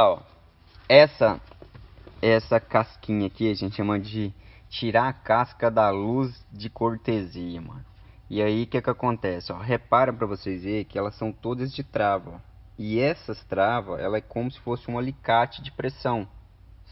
Ó, essa, essa casquinha aqui a gente chama de tirar a casca da luz de cortesia, mano. E aí, o que que acontece? Ó, repara para vocês ver que elas são todas de trava. E essas trava, ela é como se fosse um alicate de pressão,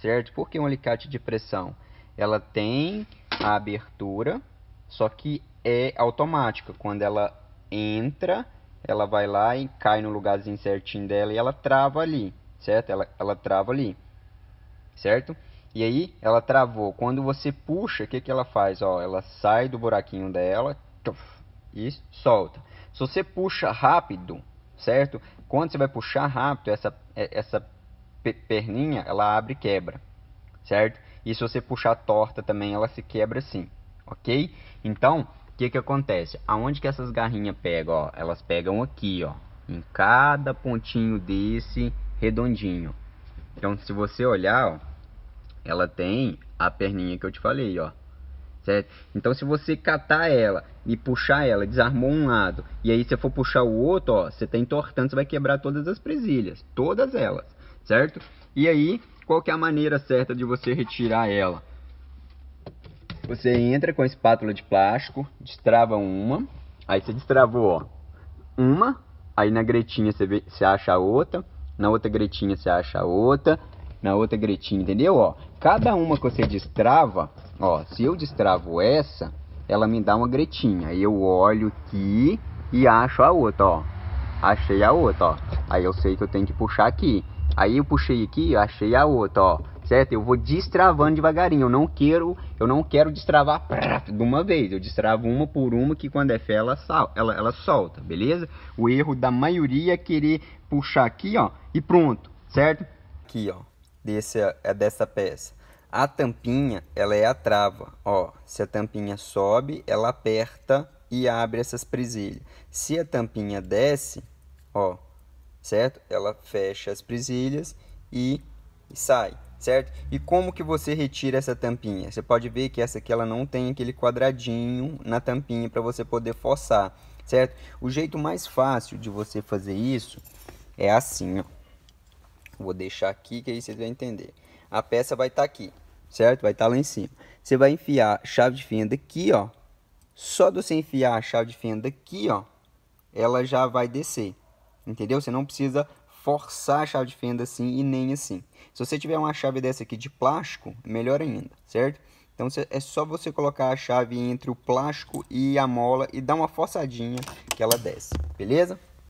certo? Por que um alicate de pressão? Ela tem a abertura, só que é automática. Quando ela entra, ela vai lá e cai no lugarzinho certinho dela e ela trava ali certo? Ela, ela trava ali, certo? E aí ela travou. Quando você puxa, o que, que ela faz? Ó, ela sai do buraquinho dela tuf, e solta. Se você puxa rápido, certo? Quando você vai puxar rápido, essa, é, essa perninha, ela abre e quebra, certo? E se você puxar torta também, ela se quebra assim, ok? Então, o que, que acontece? Aonde que essas garrinhas pegam? Ó? Elas pegam aqui, ó, em cada pontinho desse redondinho. Então, se você olhar, ó, ela tem a perninha que eu te falei, ó. Certo? Então, se você catar ela e puxar ela, desarmou um lado, e aí você for puxar o outro, ó, você tá entortando, você vai quebrar todas as presilhas, todas elas, certo? E aí, qual que é a maneira certa de você retirar ela? Você entra com a espátula de plástico, destrava uma, aí você destravou, ó, uma, aí na gretinha você, vê, você acha a outra, na outra gretinha você acha a outra, na outra gretinha, entendeu? Ó, cada uma que você destrava, ó, se eu destravo essa, ela me dá uma gretinha. Eu olho aqui e acho a outra, ó. Achei a outra, ó. Aí eu sei que eu tenho que puxar aqui. Aí eu puxei aqui, achei a outra, ó certo? Eu vou destravando devagarinho. Eu não quero, eu não quero destravar de uma vez. Eu destravo uma por uma que quando é fé ela, sal, ela, ela solta, beleza? O erro da maioria é querer puxar aqui, ó, e pronto, certo? Aqui, ó, desse, é dessa peça. A tampinha, ela é a trava, ó. Se a tampinha sobe, ela aperta e abre essas presilhas. Se a tampinha desce, ó, certo? Ela fecha as presilhas e, e sai certo? E como que você retira essa tampinha? Você pode ver que essa aqui ela não tem aquele quadradinho na tampinha para você poder forçar, certo? O jeito mais fácil de você fazer isso é assim, ó. Vou deixar aqui que aí vocês vão entender. A peça vai estar tá aqui, certo? Vai estar tá lá em cima. Você vai enfiar a chave de fenda aqui, ó. Só de você enfiar a chave de fenda aqui, ó, ela já vai descer, entendeu? Você não precisa forçar a chave de fenda assim e nem assim. Se você tiver uma chave dessa aqui de plástico, melhor ainda, certo? Então é só você colocar a chave entre o plástico e a mola e dar uma forçadinha que ela desce, beleza?